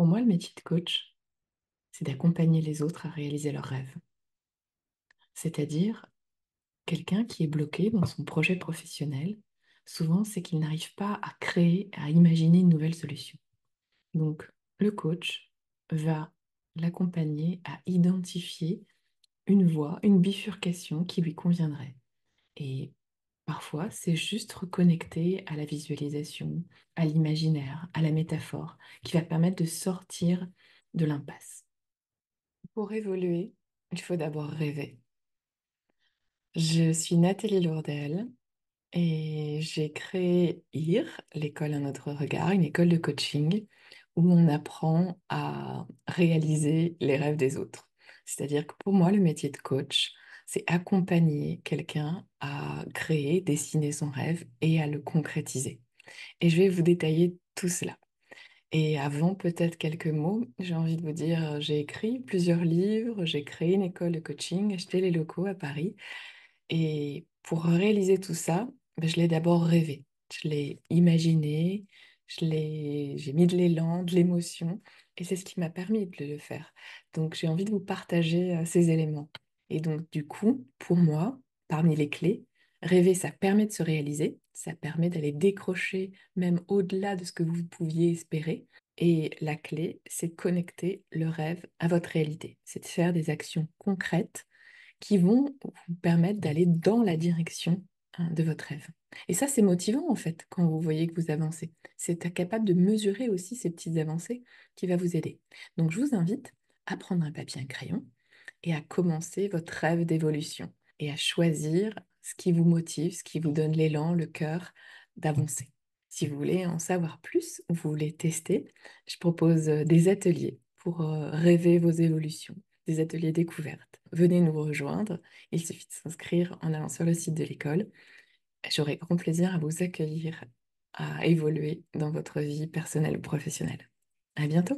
Pour moi, le métier de coach, c'est d'accompagner les autres à réaliser leurs rêves. C'est-à-dire, quelqu'un qui est bloqué dans son projet professionnel, souvent, c'est qu'il n'arrive pas à créer, à imaginer une nouvelle solution. Donc, le coach va l'accompagner à identifier une voie, une bifurcation qui lui conviendrait. Et Parfois, c'est juste reconnecter à la visualisation, à l'imaginaire, à la métaphore, qui va permettre de sortir de l'impasse. Pour évoluer, il faut d'abord rêver. Je suis Nathalie Lourdel et j'ai créé IR, l'école Un Autre regard, une école de coaching où on apprend à réaliser les rêves des autres. C'est-à-dire que pour moi, le métier de coach, c'est accompagner quelqu'un à créer, dessiner son rêve et à le concrétiser. Et je vais vous détailler tout cela. Et avant peut-être quelques mots, j'ai envie de vous dire, j'ai écrit plusieurs livres, j'ai créé une école de coaching, acheté les locaux à Paris. Et pour réaliser tout ça, ben, je l'ai d'abord rêvé, je l'ai imaginé, j'ai mis de l'élan, de l'émotion, et c'est ce qui m'a permis de le faire. Donc j'ai envie de vous partager euh, ces éléments. Et donc, du coup, pour moi, parmi les clés, rêver, ça permet de se réaliser, ça permet d'aller décrocher même au-delà de ce que vous pouviez espérer. Et la clé, c'est de connecter le rêve à votre réalité, c'est de faire des actions concrètes qui vont vous permettre d'aller dans la direction hein, de votre rêve. Et ça, c'est motivant en fait quand vous voyez que vous avancez. C'est capable de mesurer aussi ces petites avancées qui va vous aider. Donc, je vous invite à prendre un papier un crayon et à commencer votre rêve d'évolution et à choisir ce qui vous motive, ce qui vous donne l'élan, le cœur d'avancer. Si vous voulez en savoir plus ou vous voulez tester, je propose euh, des ateliers pour euh, rêver vos évolutions, des ateliers découvertes. Venez nous rejoindre, il suffit de s'inscrire en allant sur le site de l'école. J'aurai grand plaisir à vous accueillir à évoluer dans votre vie personnelle ou professionnelle. À bientôt!